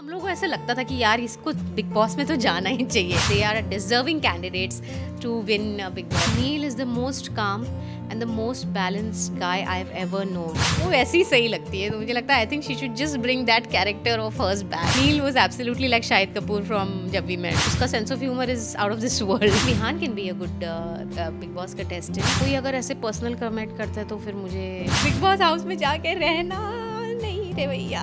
हम लोग को ऐसा लगता था कि यार इसको बिग बॉस में तो जाना ही चाहिए they are deserving candidates to win Bigg Boss Neil is the most calm and the most balanced guy I have ever known वो वैसे ही सही लगती है तो मुझे लगता है I think she should just bring that character of first back Neil was absolutely like Shahid Kapoor from Jab we Met उसका sense of humour is out of this world Rihan can be a good big Boss का test कोई अगर ऐसे personal comment करता है तो फिर मुझे बिग बॉस हाउस में जाके रहना नहीं रे भैया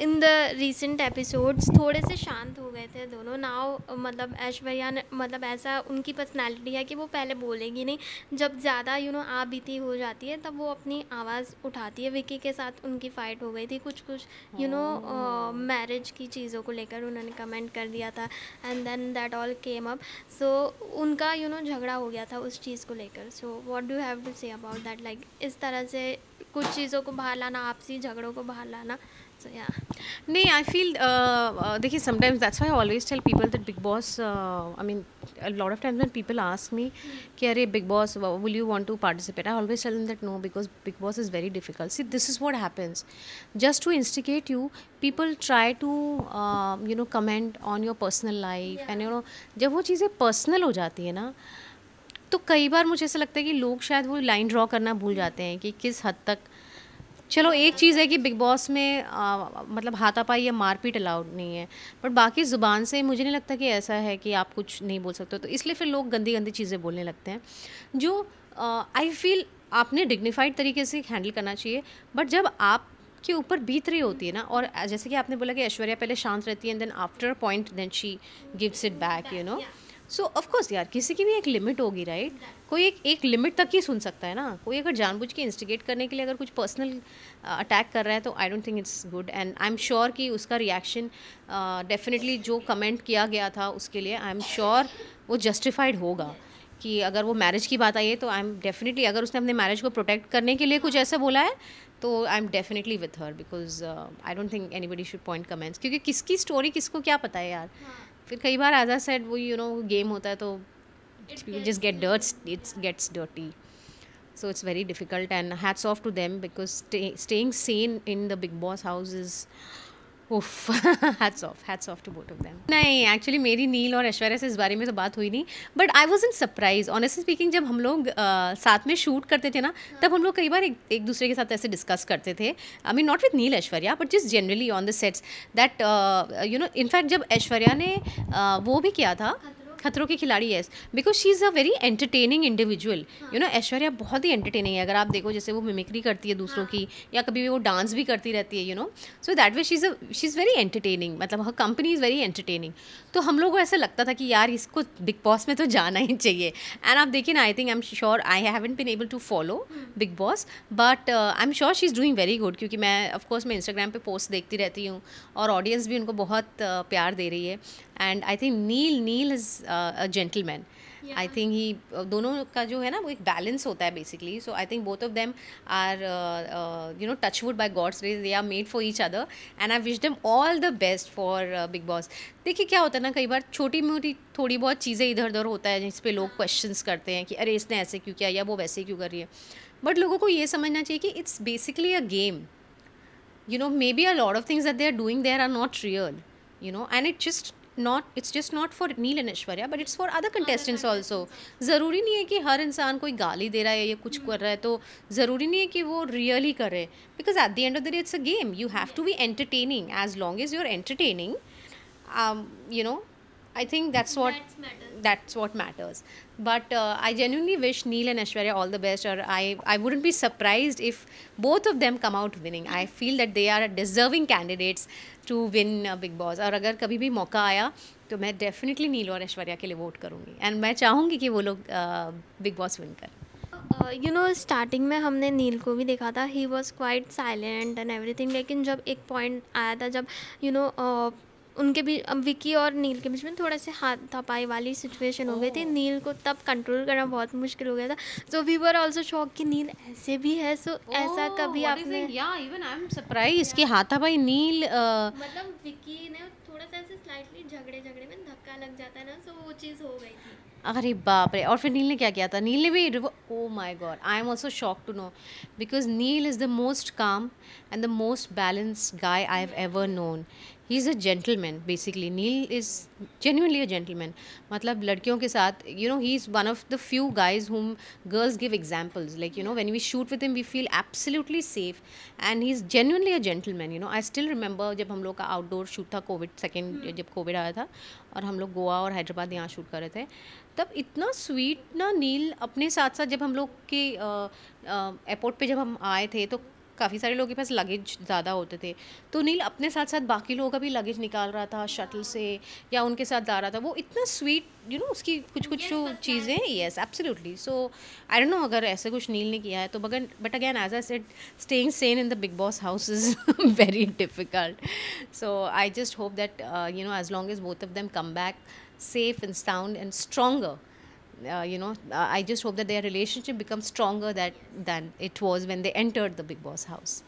इन द रिसेंट एपिसोड्स थोड़े से शांत हो गए थे दोनों नाव मतलब ऐश्वर्या ने मतलब ऐसा उनकी पर्सनैलिटी है कि वो पहले बोलेगी नहीं जब ज़्यादा यू नो आ बीती हो जाती है तब वो अपनी आवाज़ उठाती है विकी के साथ उनकी फ़ाइट हो गई थी कुछ कुछ यू नो मैरिज की चीज़ों को लेकर उन्होंने कमेंट कर दिया था and then that all came up so उनका यू नो झगड़ा हो गया था उस चीज़ को लेकर so what do have to say about that like इस तरह से कुछ चीज़ों को बाहर लाना आपसी झगड़ों को बाहर लाना नहीं आई फील देखिए sometimes that's why always tell people that Bigg Boss I mean lot of times one people ask me कि अरे Bigg Boss will you want to participate I always tell that no because Bigg Boss is very difficult see this is what happens just to instigate you people try to you know comment on your personal life and you know जब वो चीज़ें personal हो जाती है ना तो कई बार मुझे ऐसा लगता है कि लोग शायद वो लाइन ड्रॉ करना भूल जाते हैं कि किस हद तक चलो एक चीज़ है कि बिग बॉस में आ, मतलब हाथापाई या मारपीट अलाउड नहीं है बट बाकी ज़ुबान से मुझे नहीं लगता कि ऐसा है कि आप कुछ नहीं बोल सकते तो इसलिए फिर लोग गंदी गंदी चीज़ें बोलने लगते हैं जो आई फील आपने डिग्निफाइड तरीके से हैंडल करना चाहिए बट जब आप के ऊपर बीत रही होती है ना और जैसे कि आपने बोला कि ऐश्वर्या पहले शांत रहती है and then after point then she gives it back you know so of course यार किसी की भी एक लिमिट होगी राइट right? कोई एक एक लिमिट तक ही सुन सकता है ना कोई अगर जानबूझ के इंस्टिगेट करने के लिए अगर कुछ पर्सनल अटैक uh, कर रहा है तो I don't think it's good and I am sure कि उसका रिएक्शन डेफिनेटली uh, जो कमेंट किया गया था उसके लिए आई एम श्योर वो जस्टिफाइड होगा कि अगर वो मैरिज की बात आई है तो आई एम डेफिनेटली अगर उसने अपने मैरिज को प्रोटेक्ट करने के लिए कुछ ऐसा बोला है तो I am definitely with her because I don't think anybody should point comments क्योंकि किसकी स्टोरी किसको क्या पता है यार yeah. फिर कई बार एज आ सेट वो यू नो गेम होता है तो just get dirts it's gets dirty so it's very difficult and hats off to them because staying sane in the Bigg Boss house is hats off hats off to both of them नहीं actually मेरी नील और ऐश्वर्या से इस बारे में तो बात हुई नहीं but I was in surprise honestly speaking जब हम लोग साथ में शूट करते थे ना हाँ। तब हम लोग कई बार एक, एक दूसरे के साथ ऐसे डिस्कस करते थे I mean not with Neil Aishwarya but just generally on the sets that you know in fact जब ऐश्वर्या ने uh, वो भी किया था हाँ। खतरों के खिलाड़ी है because she is a very entertaining individual you know Aishwarya बहुत ही एंटरटेनिंग है अगर आप देखो जैसे वो मिमिक्री करती है दूसरों हाँ। की या कभी भी वो डांस भी करती रहती है you know so that way she is she is very entertaining मतलब हर कंपनी इज़ वेरी एंटरटेनिंग तो हम लोगों को ऐसा लगता था कि यार इसको बिग बॉस में तो जाना ही चाहिए एंड आप देखिए ना I think I am sure I haven't been able to follow Bigg Boss but I am sure she is doing very good क्योंकि मैं ऑफकोर्स मैं इंस्टाग्राम पर पोस्ट देखती रहती हूँ और ऑडियंस भी उनको बहुत uh, प्यार दे रही है and I think Neil Neil is a gentleman I think he दोनों का जो है ना वो एक बैलेंस होता है basically so I think both of them are you know touch wood by god's grace they are made for each other and I wish them all the best for big Boss देखिए क्या होता है ना कई बार छोटी मोटी थोड़ी बहुत चीज़ें इधर उधर होता है जिसपे लोग क्वेश्चन हाँ। करते हैं कि अरे इसने ऐसे क्यों किया या वो वैसे क्यों कर रही है बट लोगों को ये समझना चाहिए कि it's basically a game you know maybe a lot of things that they are doing there are not real you know and it just not it's just not for Neil and Aishwarya but it's for other contestants also ज़रूरी नहीं है कि हर इंसान कोई गाली दे रहा है या कुछ कर रहा है तो ज़रूरी नहीं है कि वो रियली करे because at the end of the day it's a game you have to be entertaining as long as you are entertaining you know I think that's what that's, that's what matters. But uh, I genuinely wish Neil and Ashwarya all the best. Or I I wouldn't be surprised if both of them come out winning. I feel that they are deserving candidates to win uh, Big Boss. और अगर कभी भी मौका आया तो मैं definitely नील और ऐश्वर्या के लिए वोट करूँगी एंड मैं चाहूँगी कि वो लोग बिग बॉस विन करें यू नो स्टार्टिंग में हमने नील को भी देखा था he was quite silent and everything लेकिन जब एक पॉइंट आया था जब you you know know, uh, उनके बीच अब विकी और नील के बीच में थोड़ा से हाथ थपाई वाली सिचुएशन हो गई थी नील को तब कंट्रोल करना बहुत मुश्किल हो गया था so we were also shock कि नील ऐसे भी है सो ऐसा कभी आपने या इवन आई एम सरप्राइज इसके कि हाथापाई नील मतलब विकी ने थोड़ा सा ऐसे स्लाइटली झगड़े झगड़े में धक्का लग जाता है ना सो वो चीज़ हो गई थी अरे बाप रे और फिर नील ने क्या किया था नील ने भी oh my god I am also shock to know because Neil is the most calm and the most balanced guy I have ever known he is a gentleman basically Neil is genuinely a gentleman मतलब लड़कियों के साथ you know he is one of the few guys whom girls give examples like you know when we shoot with him we feel absolutely safe and he is genuinely a gentleman you know I still remember जब हम लोग का outdoor shoot था covid second hmm. जब covid आया था और हम लोग गोवा और हैदराबाद यहाँ शूट कर रहे थे तब इतना स्वीट ना नील अपने साथ साथ जब हम लोग के एयरपोर्ट पे जब हम आए थे तो काफ़ी सारे लोगों के पास लगेज ज़्यादा होते थे तो नील अपने साथ साथ बाकी लोगों का भी लगेज निकाल रहा था शटल से या उनके साथ जा रहा था वो इतना sweet you you know know, उसकी कुछ कुछ जो चीज़ें yes absolutely so I don't know अगर ऐसे कुछ नील ने किया है तो बगन but again as I said staying sane in the Bigg Boss house is very difficult so I just hope that you know as long as both of them come back safe and sound and stronger uh, you know, uh, I just hope that their relationship becomes stronger that, than it was when they entered the Big Boss house.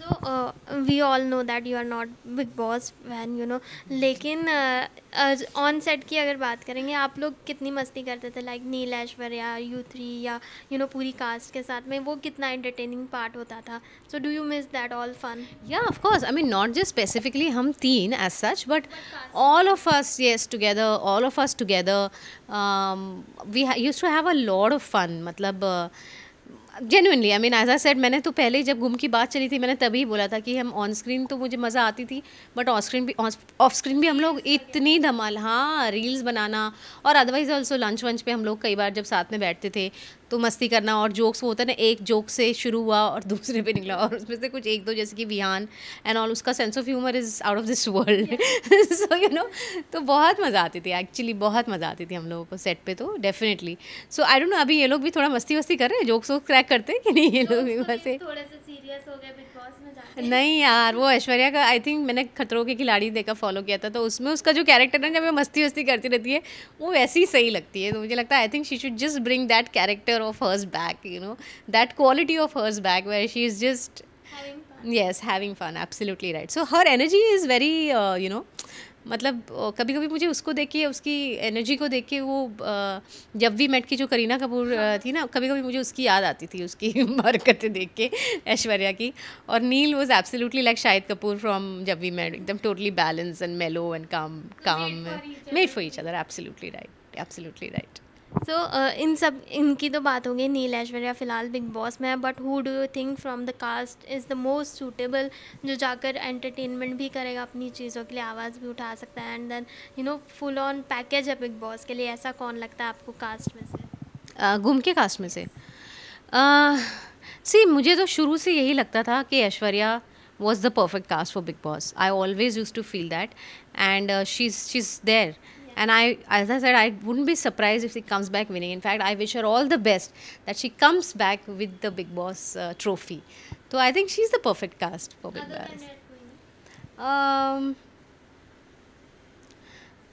So we all know that you are not Bigg Boss when you know लेकिन on uh, set uh, uh की अगर बात करेंगे आप लोग कितनी मस्ती करते थे like Neil Aishwarya you three या यू नो पूरी कास्ट के साथ में वो कितना एंटरटेनिंग पार्ट होता था so do you miss that all fun yeah of course I mean not just specifically हम तीन as such but all of us yes together all of us together we use to have a lot of fun मतलब uh, genuinely I mean as a set मैंने तो पहले जब गुम की बात चली थी मैंने तभी बोला था कि हम ऑन स्क्रीन तो मुझे मज़ा आती थी बट ऑफ स्क्रीन भी ऑफ स्क्रीन भी हम लोग इतनी धमाल हाँ रील्स बनाना और अदरवाइज ऑल्सो लंच वंच पे हम लोग कई बार जब साथ में बैठते थे तो मस्ती करना और जोक्स वो होता है ना एक जोक से शुरू हुआ और दूसरे पे निकला और उसमें से कुछ एक दो जैसे कि विहान एंड ऑल उसका sense of humour is out of this world so you know तो बहुत मज़ा आती थी एक्चुअली बहुत मज़ा आती थी हम लोगों को सेट पे तो definitely so I don't know अभी ये लोग भी थोड़ा मस्ती वस्ती कर रहे हैं जोक्स वोक्स क्रैक करते हैं कि नहीं ये लोग भी तो वैसे थोड़ा सा सीरियस हो गया नहीं यार वो ऐश्वर्या का आई थिंक मैंने खतरों के खिलाड़ी देखा फॉलो किया था तो उसमें उसका जो कैरेक्टर ना जब मस्ती वस्ती करती रहती है वो वैसी ही सही लगती है तो मुझे लगता है I think she should just bring that character of hers back you know that quality of hers back where she is just yes having fun absolutely right so her energy is very you know मतलब कभी कभी मुझे उसको देख के उसकी energy को देख के वो जब भी मेट की जो करीना कपूर थी ना कभी कभी मुझे उसकी याद आती थी उसकी बरकतें देख के ऐश्वर्या की और Neil was absolutely like Shahid Kapoor from Jab we Met एकदम totally balanced and mellow and calm calm made for each other absolutely right absolutely right so so, uh, इन सब इनकी तो बात हो गई नील ऐश्वर्या फ़िलहाल बिग बॉस में but who do you think from the cast is the most suitable जो जाकर एंटरटेनमेंट भी करेगा अपनी चीज़ों के लिए आवाज़ भी उठा सकता है and then you know full on package है बिग बॉस के लिए ऐसा कौन लगता है आपको कास्ट में से घूम के कास्ट में से सी मुझे तो शुरू से यही लगता था कि Aishwarya was the perfect cast for big Boss I always use to feel that and she's she is there And I, as I said, I wouldn't be surprised if she comes back winning. In fact, I wish her all the best that she comes back with the Big Boss uh, trophy. So I think she's the perfect cast for Big Boss. Um,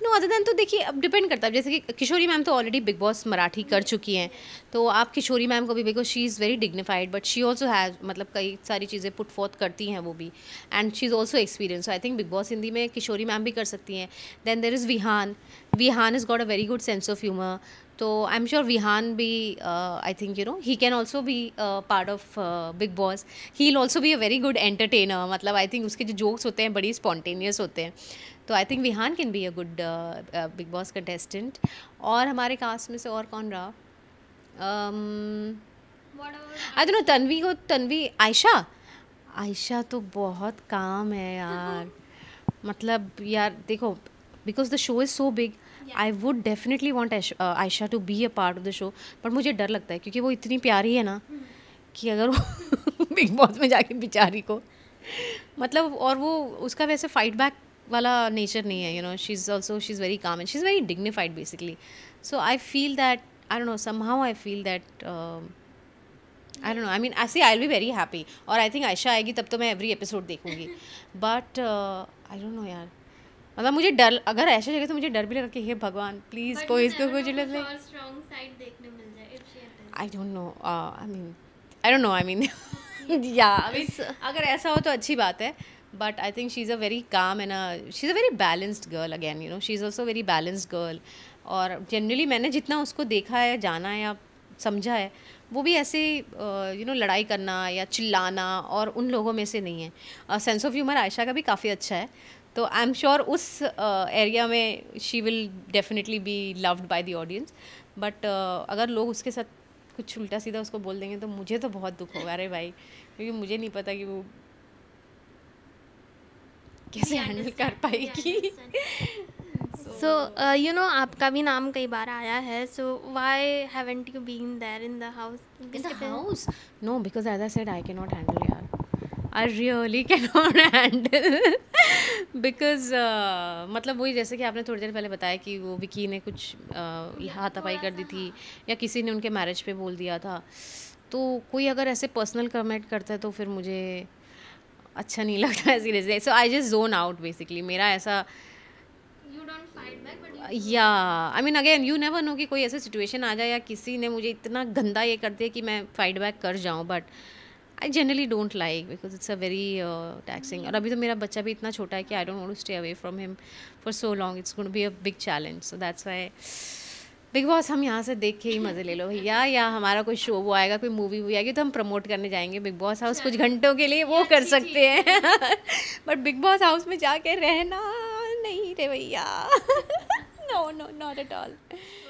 no other than तो देखिए अब depend करता है जैसे कि Kishori ma'am तो already Big Boss Marathi कर चुकी हैं तो आप किशोरी मैम को भी because she is very dignified but she also has मतलब कई सारी चीज़ें पुट फोर्थ करती हैं वो भी and she is also experience I think Big Boss Hindi में किशोरी मैम भी कर सकती हैं then there is Vihan Vihan is got a very good sense of humour तो आई एम श्योर विहान भी I think you know he can also भी part of Big Boss he'll also भी a very good entertainer मतलब I think उसके जो jokes होते हैं बड़ी स्पॉन्टेनियस होते हैं तो I think Vihan can be a good big Boss contestant और हमारे कास्ट में से और कौन रहा आई डोंट नो तन्वी को तन्वी आयशा आयशा तो बहुत काम है यार मतलब यार देखो because the show is so big I would definitely want Ayesha to be a part of the show पर मुझे डर लगता है क्योंकि वो इतनी प्यारी है ना hmm. कि अगर वो बिग बॉस में जाके बेचारी को मतलब और वो उसका वैसे फाइट बैक वाला नेचर नहीं है you know she is also she is very calm and she is very dignified basically so I feel that I don't know somehow I feel that I don't know I mean I see I be very happy और I think Ayesha आएगी तब तो मैं every episode देखूंगी but I don't know यार मतलब मुझे डर अगर ऐसा जगह तो मुझे डर भी लगा कि हे भगवान प्लीज़ कोई इसको कुछ जाए I don't know I mean I don't know I mean या अगर ऐसा हो तो अच्छी बात है but I think she's a very calm and a she's a very balanced girl again you know she's also very balanced girl और generally मैंने जितना उसको देखा है जाना है या समझा है वो भी ऐसे यू नो लड़ाई करना या चिल्लाना और उन लोगों में से नहीं है सेंस ऑफ ह्यूमर आयशा का भी काफ़ी अच्छा है तो आई एम श्योर उस एरिया uh, में she will definitely be loved by the audience but अगर लोग उसके साथ कुछ उल्टा सीधा उसको बोल देंगे तो मुझे तो बहुत दुख होगा अरे भाई क्योंकि मुझे नहीं पता कि वो कैसे हैंडल कर पाएगी सो यू नो आपका भी नाम कई बार आया है so why haven't you been there in the house in the house no because as I said I can not handle यार I really can not handle because मतलब वही जैसे कि आपने थोड़ी देर पहले बताया कि वो विकी ने कुछ uh, हाथापाई कर दी थी हाँ। या किसी ने उनके मैरिज पे बोल दिया था तो कोई अगर ऐसे पर्सनल कमेंट करता है तो फिर मुझे अच्छा नहीं लगता है seriously so I just zone out basically मेरा ऐसा या I mean again you never know कि कोई ऐसी सिचुएशन आ जाए या किसी ने मुझे इतना गंदा ये कर दिया कि मैं फाइड बैक कर जाऊँ but I generally don't like because it's a very taxing और अभी तो मेरा बच्चा भी इतना छोटा है कि I don't want to stay away from him for so long it's good be a big challenge so that's why Big Boss हम यहाँ से देख के ही मज़े ले लो भैया या हमारा कोई शो वो आएगा कोई मूवी वूवी आएगी तो हम प्रमोट करने जाएंगे बिग बॉस हाउस कुछ हाँ। घंटों के लिए वो कर सकते हैं बट बिग बॉस हाउस में जाके रहना नहीं रे भैया no no not at all